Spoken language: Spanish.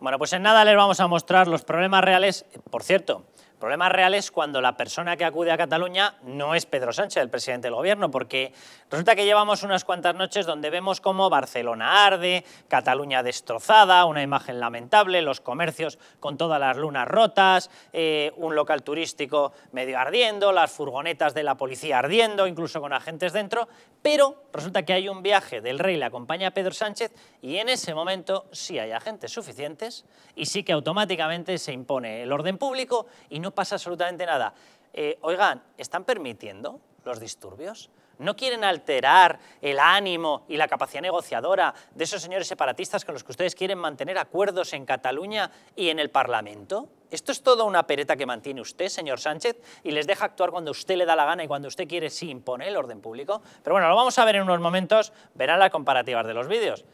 Bueno, pues en nada les vamos a mostrar los problemas reales. Por cierto, Problemas problema real es cuando la persona que acude a Cataluña no es Pedro Sánchez, el presidente del gobierno, porque resulta que llevamos unas cuantas noches donde vemos cómo Barcelona arde, Cataluña destrozada, una imagen lamentable, los comercios con todas las lunas rotas, eh, un local turístico medio ardiendo, las furgonetas de la policía ardiendo, incluso con agentes dentro, pero resulta que hay un viaje del rey, le acompaña a Pedro Sánchez y en ese momento sí hay agentes suficientes y sí que automáticamente se impone el orden público y no no pasa absolutamente nada. Eh, oigan, ¿están permitiendo los disturbios? ¿No quieren alterar el ánimo y la capacidad negociadora de esos señores separatistas con los que ustedes quieren mantener acuerdos en Cataluña y en el Parlamento? ¿Esto es toda una pereta que mantiene usted, señor Sánchez, y les deja actuar cuando usted le da la gana y cuando usted quiere sí impone el orden público? Pero bueno, lo vamos a ver en unos momentos, verán las comparativas de los vídeos.